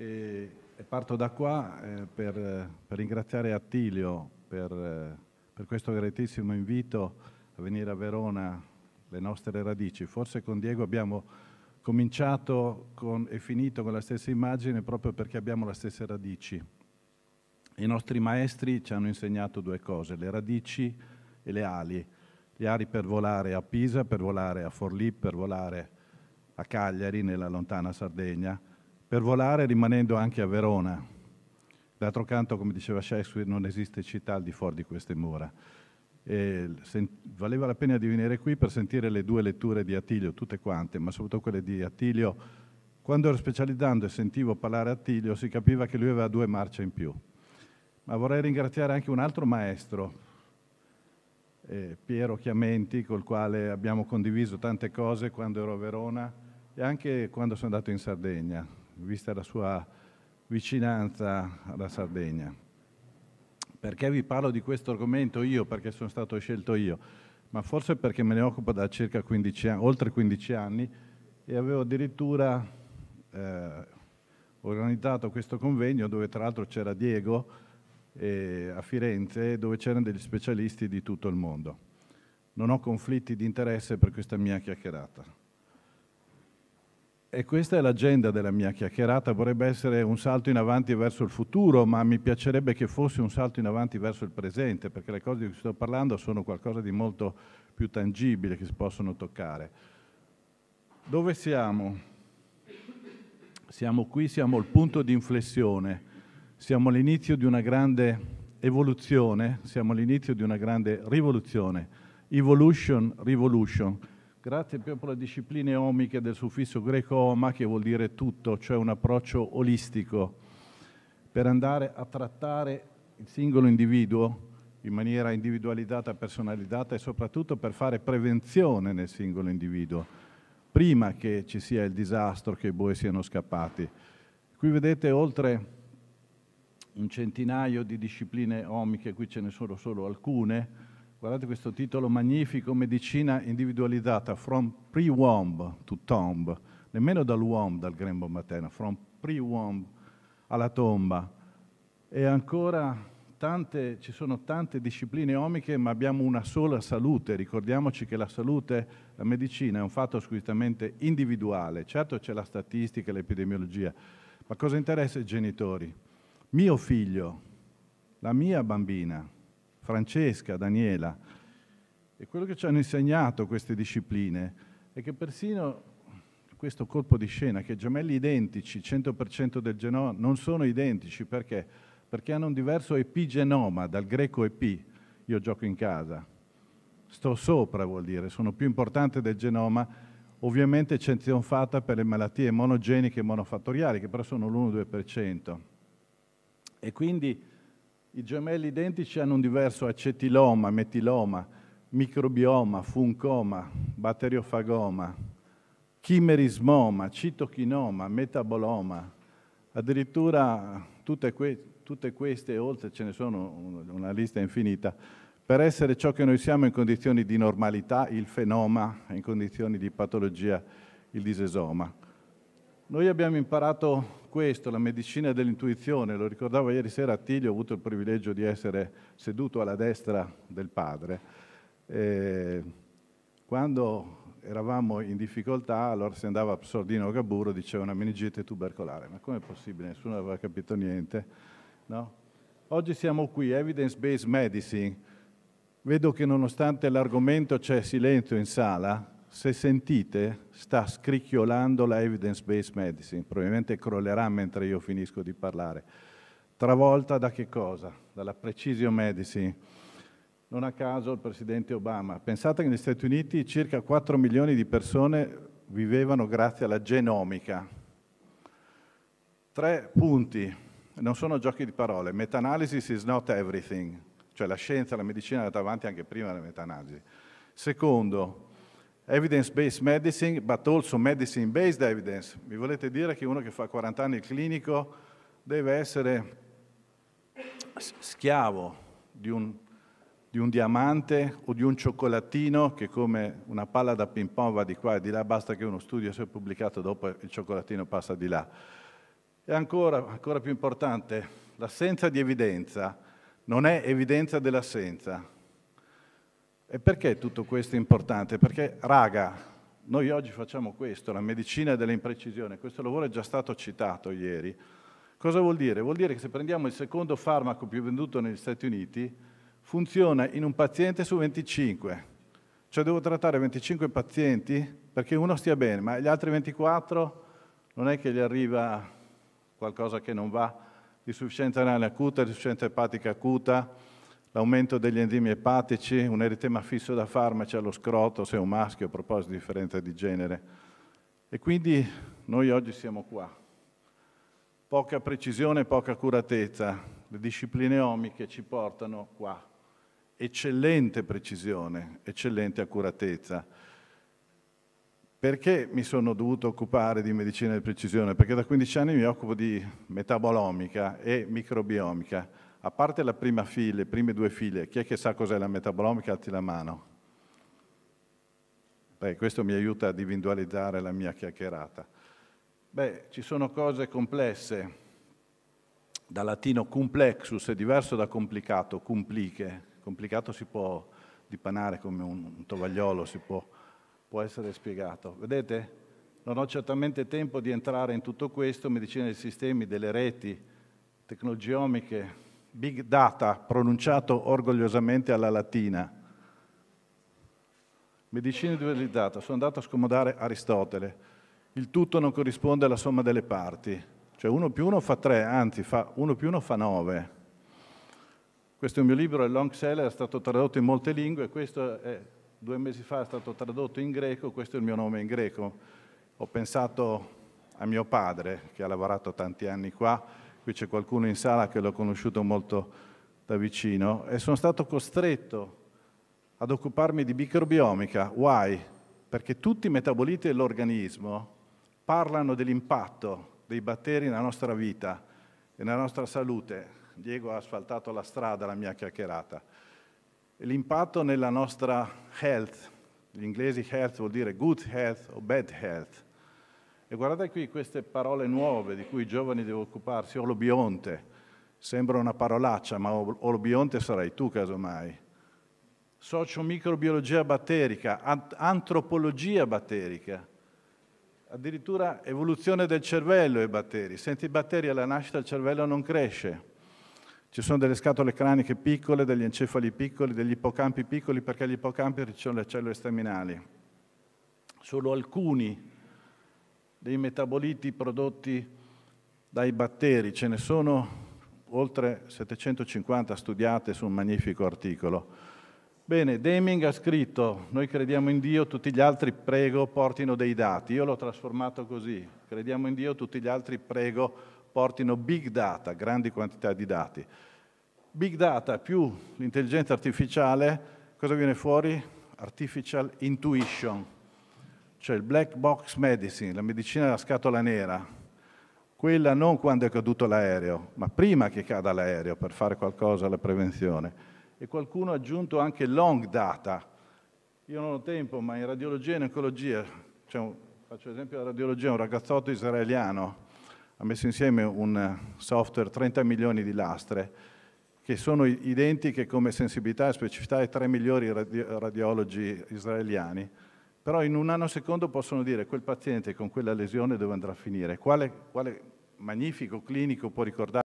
E parto da qua eh, per, per, ringraziare Attilio per, eh, per questo gratissimo invito a venire a Verona, le nostre radici. Forse con Diego abbiamo cominciato con, e finito con la stessa immagine proprio perché abbiamo le stesse radici. I nostri maestri ci hanno insegnato due cose, le radici e le ali. Le ali per volare a Pisa, per volare a Forlì, per volare a Cagliari, nella lontana Sardegna, per volare rimanendo anche a Verona. D'altro canto, come diceva Shakespeare, non esiste città al di fuori di queste mura. E valeva la pena di venire qui per sentire le due letture di Attilio, tutte quante, ma soprattutto quelle di Attilio. Quando ero specializzando e sentivo parlare Attilio, si capiva che lui aveva due marce in più. Ma vorrei ringraziare anche un altro maestro, eh, Piero Chiamenti, col quale abbiamo condiviso tante cose quando ero a Verona e anche quando sono andato in Sardegna vista la sua vicinanza alla Sardegna. Perché vi parlo di questo argomento io? Perché sono stato scelto io, ma forse perché me ne occupo da circa 15 oltre 15 anni e avevo addirittura eh, organizzato questo convegno dove tra l'altro c'era Diego eh, a Firenze dove c'erano degli specialisti di tutto il mondo. Non ho conflitti di interesse per questa mia chiacchierata. E questa è l'agenda della mia chiacchierata, vorrebbe essere un salto in avanti verso il futuro, ma mi piacerebbe che fosse un salto in avanti verso il presente, perché le cose di cui sto parlando sono qualcosa di molto più tangibile che si possono toccare. Dove siamo? Siamo qui, siamo al punto di inflessione, siamo all'inizio di una grande evoluzione, siamo all'inizio di una grande rivoluzione, evolution, revolution grazie più per le discipline omiche del suffisso greco oma, che vuol dire tutto, cioè un approccio olistico, per andare a trattare il singolo individuo in maniera individualizzata, personalizzata e soprattutto per fare prevenzione nel singolo individuo, prima che ci sia il disastro, che i boi siano scappati. Qui vedete oltre un centinaio di discipline omiche, qui ce ne sono solo alcune, Guardate questo titolo magnifico, Medicina individualizzata, from pre-womb to tomb, nemmeno dall'uomo, dal grembo materno, from pre-womb alla tomba. E ancora tante, ci sono tante discipline omiche, ma abbiamo una sola salute. Ricordiamoci che la salute, la medicina, è un fatto squisitamente individuale. Certo c'è la statistica, l'epidemiologia, ma cosa interessa i genitori? Mio figlio, la mia bambina, Francesca, Daniela. E quello che ci hanno insegnato queste discipline è che persino questo colpo di scena, che gemelli identici, 100% del genoma, non sono identici perché? Perché hanno un diverso epigenoma, dal greco epi, io gioco in casa, sto sopra vuol dire, sono più importante del genoma, ovviamente eccezione fatta per le malattie monogeniche e monofattoriali, che però sono l'1-2%. E quindi i gemelli identici hanno un diverso acetiloma, metiloma, microbioma, funcoma, batteriofagoma, chimerismoma, citochinoma, metaboloma, addirittura tutte, que tutte queste e oltre ce ne sono una lista infinita, per essere ciò che noi siamo in condizioni di normalità, il fenoma, in condizioni di patologia, il disesoma. Noi abbiamo imparato questo, la medicina dell'intuizione, lo ricordavo ieri sera a Tiglio, ho avuto il privilegio di essere seduto alla destra del padre. E quando eravamo in difficoltà, allora si andava a Sordino Gaburo, diceva una meningite tubercolare, ma com'è possibile? Nessuno aveva capito niente. No? Oggi siamo qui, evidence-based medicine. Vedo che nonostante l'argomento c'è silenzio in sala, se sentite, sta scricchiolando la evidence-based medicine, probabilmente crollerà mentre io finisco di parlare. Travolta da che cosa? Dalla precision medicine. Non a caso il presidente Obama. Pensate che negli Stati Uniti circa 4 milioni di persone vivevano grazie alla genomica. Tre punti, non sono giochi di parole. Meta-analysis is not everything, cioè la scienza, la medicina è andata avanti anche prima della meta-analisi. Secondo, evidence-based medicine, but also medicine-based evidence. Mi volete dire che uno che fa 40 anni il clinico deve essere schiavo di un, di un diamante o di un cioccolatino che come una palla da ping pong va di qua e di là, basta che uno studio sia pubblicato, dopo il cioccolatino passa di là. E ancora, ancora più importante, l'assenza di evidenza non è evidenza dell'assenza, e perché tutto questo è importante? Perché, raga, noi oggi facciamo questo, la medicina dell'imprecisione, questo lavoro è già stato citato ieri. Cosa vuol dire? Vuol dire che se prendiamo il secondo farmaco più venduto negli Stati Uniti, funziona in un paziente su 25. Cioè devo trattare 25 pazienti perché uno stia bene, ma gli altri 24 non è che gli arriva qualcosa che non va, di insufficienza renale acuta, di insufficienza epatica acuta, l'aumento degli enzimi epatici, un eritema fisso da farmaci allo scroto, se è un maschio, a proposito di differenza di genere. E quindi noi oggi siamo qua. Poca precisione, poca curatezza. Le discipline omiche ci portano qua. Eccellente precisione, eccellente accuratezza. Perché mi sono dovuto occupare di medicina di precisione? Perché da 15 anni mi occupo di metabolomica e microbiomica a parte la prima fila, le prime due file, chi è che sa cos'è la metabolomica? Alti la mano. Beh, questo mi aiuta a individualizzare la mia chiacchierata. Beh, ci sono cose complesse, dal latino complexus è diverso da complicato, compliche. Complicato si può dipanare come un, tovagliolo, si può, può essere spiegato. Vedete? Non ho certamente tempo di entrare in tutto questo, medicina dei sistemi, delle reti tecnologiomiche, big data, pronunciato orgogliosamente alla latina. Medicina individualizzata, sono andato a scomodare Aristotele. Il tutto non corrisponde alla somma delle parti. Cioè uno più uno fa tre, anzi fa uno più uno fa nove. Questo è un mio libro, è long seller, è stato tradotto in molte lingue, questo è, due mesi fa è stato tradotto in greco, questo è il mio nome in greco. Ho pensato a mio padre, che ha lavorato tanti anni qua, qui c'è qualcuno in sala che l'ho conosciuto molto da vicino, e sono stato costretto ad occuparmi di microbiomica. Why? Perché tutti i metaboliti dell'organismo parlano dell'impatto dei batteri nella nostra vita e nella nostra salute. Diego ha asfaltato la strada, la mia chiacchierata. L'impatto nella nostra health, gli inglesi health vuol dire good health o bad health, e guardate qui queste parole nuove di cui i giovani devono occuparsi, olobionte, sembra una parolaccia, ma olobionte sarai tu casomai. Sociomicrobiologia batterica, antropologia batterica, addirittura evoluzione del cervello e batteri. Senti i batteri alla nascita il cervello non cresce. Ci sono delle scatole craniche piccole, degli encefali piccoli, degli ippocampi piccoli perché gli ippocampi sono le cellule staminali. Solo alcuni dei metaboliti prodotti dai batteri, ce ne sono oltre 750 studiate su un magnifico articolo. Bene, Deming ha scritto, noi crediamo in Dio, tutti gli altri prego portino dei dati. Io l'ho trasformato così, crediamo in Dio, tutti gli altri prego portino big data, grandi quantità di dati. Big data più l'intelligenza artificiale, cosa viene fuori? Artificial intuition, cioè il black box medicine, la medicina della scatola nera, quella non quando è caduto l'aereo, ma prima che cada l'aereo per fare qualcosa alla prevenzione. E qualcuno ha aggiunto anche long data. Io non ho tempo, ma in radiologia e in oncologia, cioè, faccio esempio la radiologia, un ragazzotto israeliano ha messo insieme un software 30 milioni di lastre che sono identiche come sensibilità e specificità ai tre migliori radi- radiologi israeliani però in un nanosecondo possono dire quel paziente con quella lesione dove andrà a finire, quale, quale magnifico clinico può ricordare